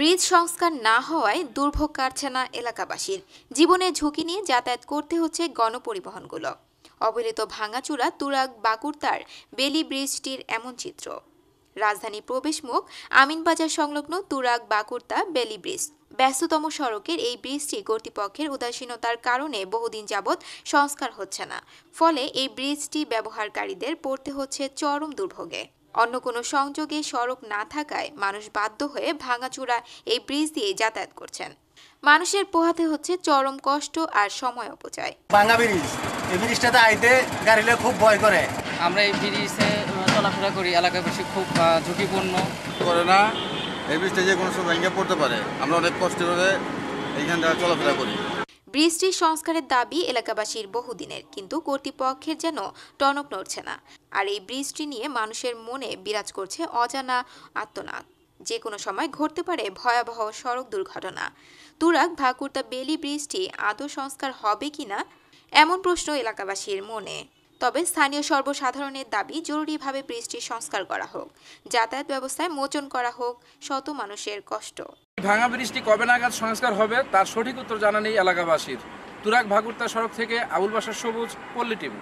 bridge সংস্কার না হওয়ায় দুর্ভোগ কাটছে না এলাকাবাসীর জীবনে ঝুঁকি নিয়ে যাতায়াত করতে হচ্ছে গণপরিবহনগুলো অবহেলিত ভাঙাচূড়া তুরাগ বাকুড়তার বেলি ব্রিজটির এমন চিত্র রাজধানী প্রবেশমুখ আমিনবাজার সংলগ্ন তুরাগ বাকুড়তা বেলি ব্রিজ ব্যস্ততম সড়কের এই ব্রিজটি কর্তৃপক্ষের উদাসীনতার কারণে বহুদিন যাবৎ সংস্কার হচ্ছে না ফলে এই ব্রিজটি ব্যবহারকারীদের পড়তে হচ্ছে চরম দুর্ভোগে অন্য কোনো সংযোগে সড়ক না থাকায় মানুষ বাধ্য হয়ে ভাঙাচূড়া এই ব্রিজ দিয়ে যাতায়াত করছেন মানুষের পোহাতে হচ্ছে চরম কষ্ট আর সময় অপচয় ভাঙা ব্রিজ এই ব্রিজটাতে আইতে গাড়িলে খুব ভয় করে আমরা এই ব্রিজে চলাফেরা করি এলাকাবাসী খুব ঝুঁকিপূর্ণ করে না এই ব্রিজটা যে কোনো সময় ভেঙে পড়তে পারে আমরা অনেক কষ্ট করে এইখান থেকে চলাফেরা করি ব্রিজটি সংস্কারের দাবি এলাকাবাসীর বহুদিনের কিন্তু কর্তৃপক্ষের যেন টনক নড়ছে না আর এই বৃষ্টি নিয়ে মানুষের মনে বিরাজ করছে অজানা আত্মনাদ যে কোনো সময় ঘটতে পারে ভয়াবহ সড়ক দুর্ঘটনা তুরাক ভাকুর্তা বেলি বৃষ্টি আদৌ সংস্কার হবে কি না এমন প্রশ্ন এলাকাবাসীর মনে তবে স্থানীয় সর্বসাধারণের দাবি জরুরিভাবে বৃষ্টি সংস্কার করা হোক যাতায়াত ব্যবস্থায় মোচন করা হোক শত মানুষের কষ্ট ভাঙা ব্রিজটি কবে নাগাদ সংস্কার হবে তার সঠিক উত্তর জানা নেই এলাকাবাসীর তুরাক ভাগুরতা সড়ক থেকে আবুল বাসার সবুজ পল্লিটিম